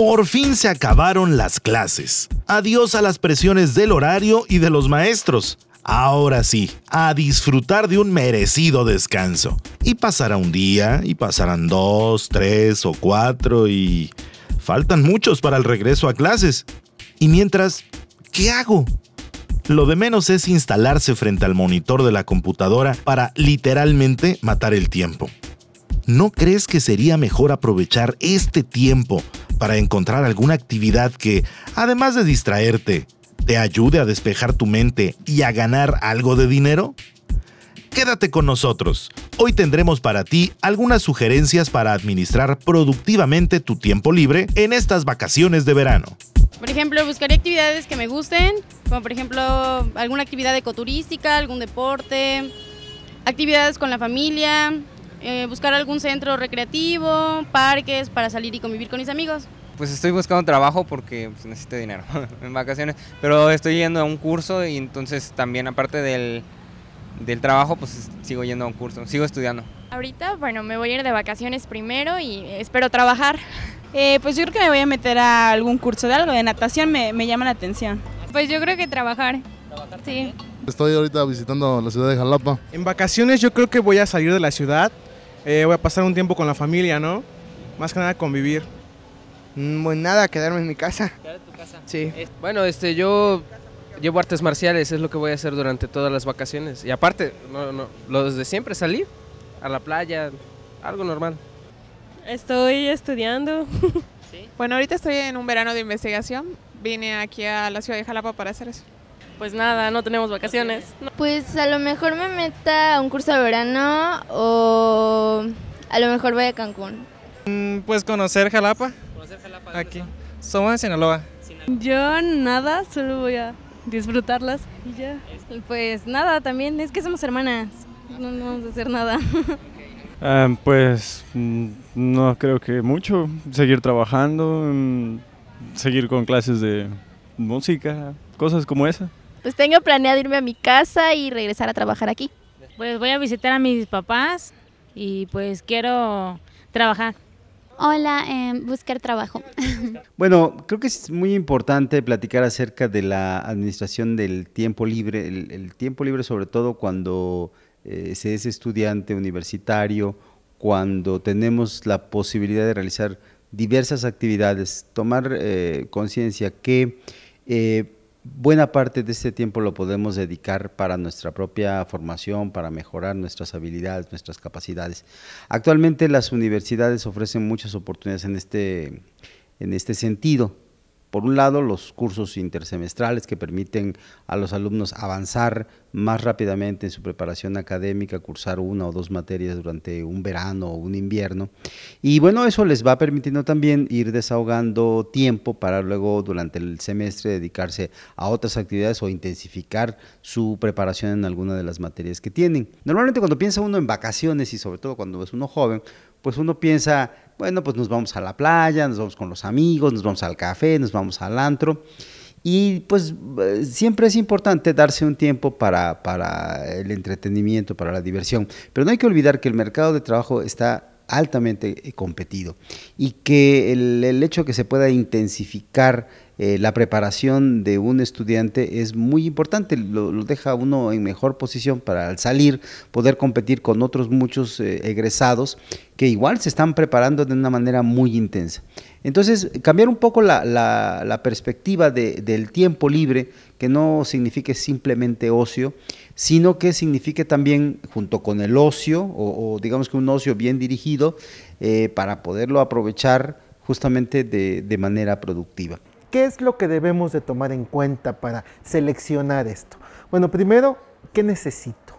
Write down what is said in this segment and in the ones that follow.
Por fin se acabaron las clases. Adiós a las presiones del horario y de los maestros. Ahora sí, a disfrutar de un merecido descanso. Y pasará un día, y pasarán dos, tres o cuatro, y... Faltan muchos para el regreso a clases. Y mientras, ¿qué hago? Lo de menos es instalarse frente al monitor de la computadora para literalmente matar el tiempo. ¿No crees que sería mejor aprovechar este tiempo para encontrar alguna actividad que, además de distraerte, te ayude a despejar tu mente y a ganar algo de dinero? Quédate con nosotros. Hoy tendremos para ti algunas sugerencias para administrar productivamente tu tiempo libre en estas vacaciones de verano. Por ejemplo, buscaré actividades que me gusten, como por ejemplo alguna actividad ecoturística, algún deporte, actividades con la familia, eh, buscar algún centro recreativo, parques para salir y convivir con mis amigos. Pues estoy buscando trabajo porque pues, necesito dinero en vacaciones, pero estoy yendo a un curso y entonces también aparte del, del trabajo pues sigo yendo a un curso, sigo estudiando. Ahorita, bueno, me voy a ir de vacaciones primero y espero trabajar. Eh, pues yo creo que me voy a meter a algún curso de algo, de natación me, me llama la atención. Pues yo creo que trabajar. ¿Trabajar Estoy ahorita visitando la ciudad de Jalapa. En vacaciones yo creo que voy a salir de la ciudad eh, voy a pasar un tiempo con la familia, ¿no? Más que nada convivir. Mm, pues nada, quedarme en mi casa. en tu casa? Sí. Bueno, este, yo llevo artes marciales, es lo que voy a hacer durante todas las vacaciones. Y aparte, no, no, lo de siempre, salir a la playa, algo normal. Estoy estudiando. ¿Sí? Bueno, ahorita estoy en un verano de investigación. Vine aquí a la ciudad de Jalapa para hacer eso pues nada, no tenemos vacaciones. Pues a lo mejor me meta a un curso de verano o a lo mejor voy a Cancún. Mm, pues conocer Jalapa. Conocer Jalapa. Aquí. Somos de Sinaloa. Yo nada, solo voy a disfrutarlas y ya. Este, pues nada también, es que somos hermanas, no, vamos a hacer nada. Ah, pues mm, no creo que mucho, seguir trabajando, mm, seguir con clases de música, cosas como esa. Pues tengo planeado irme a mi casa y regresar a trabajar aquí. Pues voy a visitar a mis papás y pues quiero trabajar. Hola, em, buscar trabajo. Bueno, creo que es muy importante platicar acerca de la administración del tiempo libre, el, tiempo libre sobre todo cuando eh, se es estudiante universitario, cuando tenemos la posibilidad de realizar diversas actividades, tomar eh, conciencia que eh, buena parte de este tiempo lo podemos dedicar para nuestra propia formación, para mejorar nuestras habilidades, nuestras capacidades. Actualmente las universidades ofrecen muchas oportunidades en este, este sentido. Por un lado, los cursos intersemestrales que permiten a los alumnos avanzar más rápidamente en su preparación académica, cursar una o dos materias durante un verano o un invierno. Y bueno, eso les va permitiendo también ir desahogando tiempo para luego durante el semestre dedicarse a otras actividades o intensificar su preparación en alguna de las materias que tienen. Normalmente cuando piensa uno en vacaciones y sobre todo cuando es uno joven, pues uno piensa, bueno, pues nos vamos a la playa, nos vamos con los amigos, nos vamos al café, nos vamos al antro. Y pues eh, siempre es importante darse un tiempo para, para el entretenimiento, para la diversión. Pero no hay que olvidar que el mercado de trabajo está altamente eh, competido y que el, hecho que se pueda intensificar eh, la preparación de un estudiante es muy importante, lo, deja uno en mejor posición para al salir poder competir con otros muchos eh, egresados que igual se están preparando de una manera muy intensa. Entonces, cambiar un poco la, perspectiva del tiempo libre, que no signifique simplemente ocio, sino que signifique también, junto con el ocio, o, digamos que un ocio bien dirigido, eh, para poderlo aprovechar justamente de, de manera productiva. ¿Qué es lo que debemos de tomar en cuenta para seleccionar esto? Bueno, primero, ¿qué necesito?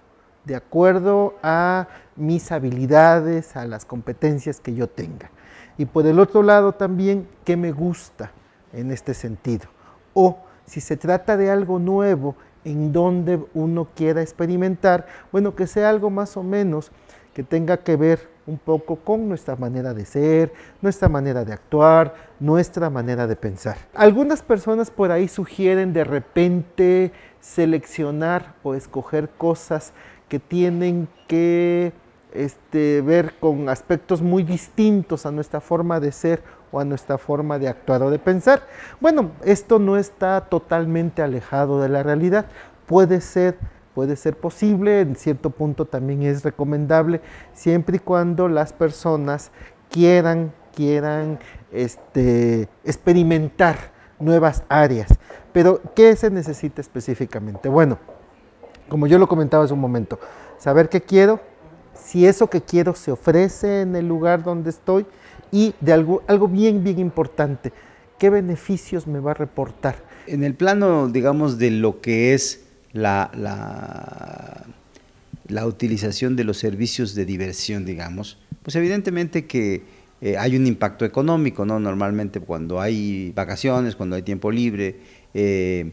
De acuerdo a mis habilidades, a las competencias que yo tenga. Y por el otro lado también, ¿qué me gusta en este sentido? O si se trata de algo nuevo en donde uno quiera experimentar, bueno, que sea algo más o menos que tenga que ver un poco con nuestra manera de ser, nuestra manera de actuar, nuestra manera de pensar. Algunas personas por ahí sugieren de repente seleccionar o escoger cosas que tienen que este, ver con aspectos muy distintos a nuestra forma de ser o a nuestra forma de actuar o de pensar. Bueno, esto no está totalmente alejado de la realidad, puede ser puede ser posible, en cierto punto también es recomendable, siempre y cuando las personas quieran quieran este, experimentar nuevas áreas. Pero, ¿qué se necesita específicamente? Bueno, como yo lo comentaba hace un momento, saber qué quiero, si eso que quiero se ofrece en el lugar donde estoy, y de algo, algo bien, bien importante, ¿qué beneficios me va a reportar? En el plano, digamos, de lo que es la, la, la utilización de los servicios de diversión, digamos, pues evidentemente que eh, hay un impacto económico, ¿no? Normalmente cuando hay vacaciones, cuando hay tiempo libre, eh,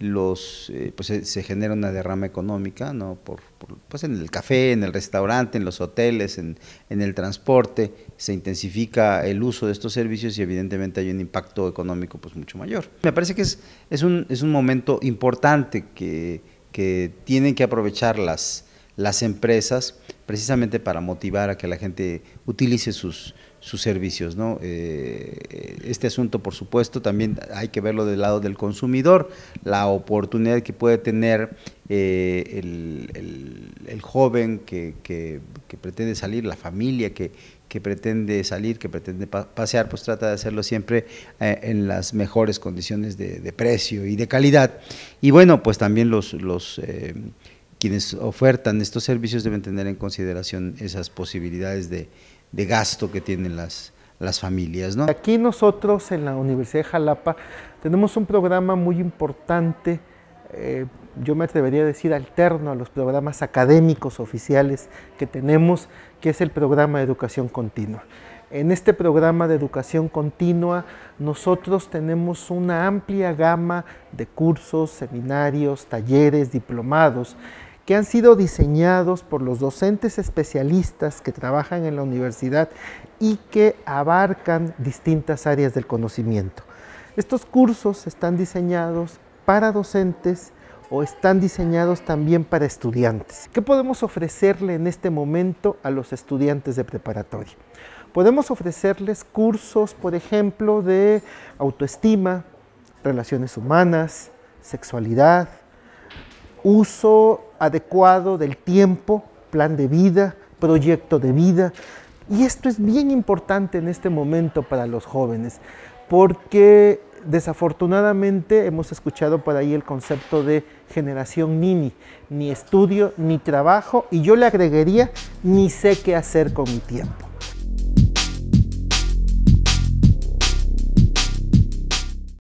los eh, pues se, genera una derrama económica no por, pues en el café en el restaurante en los hoteles en, el transporte se intensifica el uso de estos servicios y evidentemente hay un impacto económico pues mucho mayor me parece que es, es un es un momento importante que, que tienen que aprovechar las las empresas precisamente para motivar a que la gente utilice sus sus servicios. ¿no? Eh, este asunto, por supuesto, también hay que verlo del lado del consumidor, la oportunidad que puede tener eh, el, joven que, pretende salir, la familia que, pretende salir, que pretende pasear, pues trata de hacerlo siempre eh, en las mejores condiciones de, de, precio y de calidad. Y bueno, pues también los... los quienes ofertan estos servicios deben tener en consideración esas posibilidades de, de gasto que tienen las, familias. Aquí nosotros en la Universidad de Jalapa tenemos un programa muy importante, eh, yo me atrevería a decir alterno a los programas académicos oficiales que tenemos, que es el programa de educación continua. En este programa de educación continua nosotros tenemos una amplia gama de cursos, seminarios, talleres, diplomados que han sido diseñados por los docentes especialistas que trabajan en la universidad y que abarcan distintas áreas del conocimiento. Estos cursos están diseñados para docentes o están diseñados también para estudiantes. ¿Qué podemos ofrecerle en este momento a los estudiantes de preparatoria? Podemos ofrecerles cursos, por ejemplo, de autoestima, relaciones humanas, sexualidad, uso adecuado del tiempo, plan de vida, proyecto de vida. Y esto es bien importante en este momento para los jóvenes, porque desafortunadamente hemos escuchado por ahí el concepto de generación mini, ni estudio, ni trabajo, y yo le agregaría, ni sé qué hacer con mi tiempo.